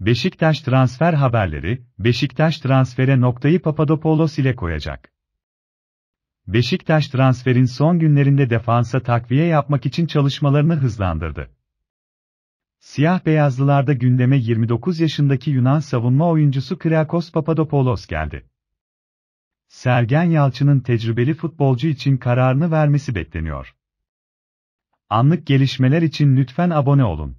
Beşiktaş transfer haberleri, Beşiktaş transfere noktayı Papadopoulos ile koyacak. Beşiktaş transferin son günlerinde defansa takviye yapmak için çalışmalarını hızlandırdı. Siyah beyazlılarda gündeme 29 yaşındaki Yunan savunma oyuncusu Kriakos Papadopoulos geldi. Sergen Yalçın'ın tecrübeli futbolcu için kararını vermesi bekleniyor. Anlık gelişmeler için lütfen abone olun.